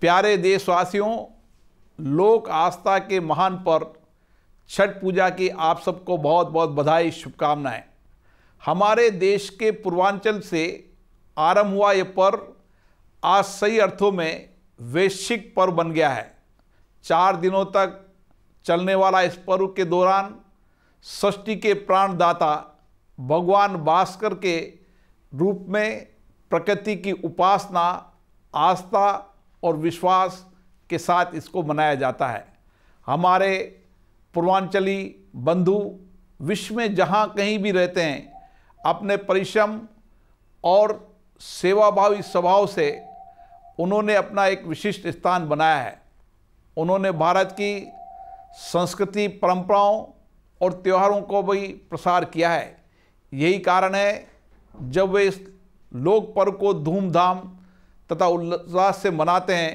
प्यारे देशवासियों लोक आस्था के महान पर्व छठ पूजा की आप सबको बहुत बहुत बधाई शुभकामनाएं हमारे देश के पूर्वांचल से आरंभ हुआ ये पर्व आज सही अर्थों में वैश्विक पर्व बन गया है चार दिनों तक चलने वाला इस पर्व के दौरान षष्टि के प्राणदाता भगवान भास्कर के रूप में प्रकृति की उपासना आस्था और विश्वास के साथ इसको मनाया जाता है हमारे पूर्वांचली बंधु विश्व में जहाँ कहीं भी रहते हैं अपने परिश्रम और सेवाभावी स्वभाव से उन्होंने अपना एक विशिष्ट स्थान बनाया है उन्होंने भारत की संस्कृति परंपराओं और त्योहारों को भी प्रसार किया है यही कारण है जब वे इस लोक पर्व को धूमधाम तथा उल्लास से मनाते हैं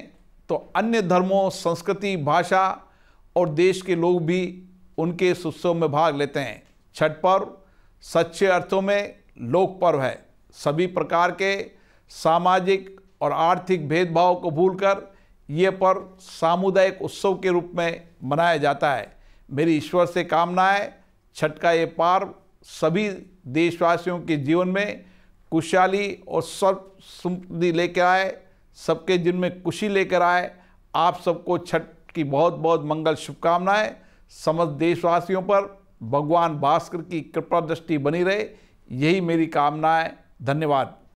तो अन्य धर्मों संस्कृति भाषा और देश के लोग भी उनके इस उत्सव में भाग लेते हैं छठ पर्व सच्चे अर्थों में लोक पर्व है सभी प्रकार के सामाजिक और आर्थिक भेदभाव को भूलकर ये पर्व सामुदायिक उत्सव के रूप में मनाया जाता है मेरी ईश्वर से कामना है छठ का ये पर्व सभी देशवासियों के जीवन में खुशहाली और सर्व समृद्धि लेकर आए सबके दिन में खुशी लेकर आए आप सबको छठ की बहुत बहुत मंगल शुभकामनाएं समस्त देशवासियों पर भगवान भास्कर की कृपा दृष्टि बनी रहे यही मेरी कामनाएं धन्यवाद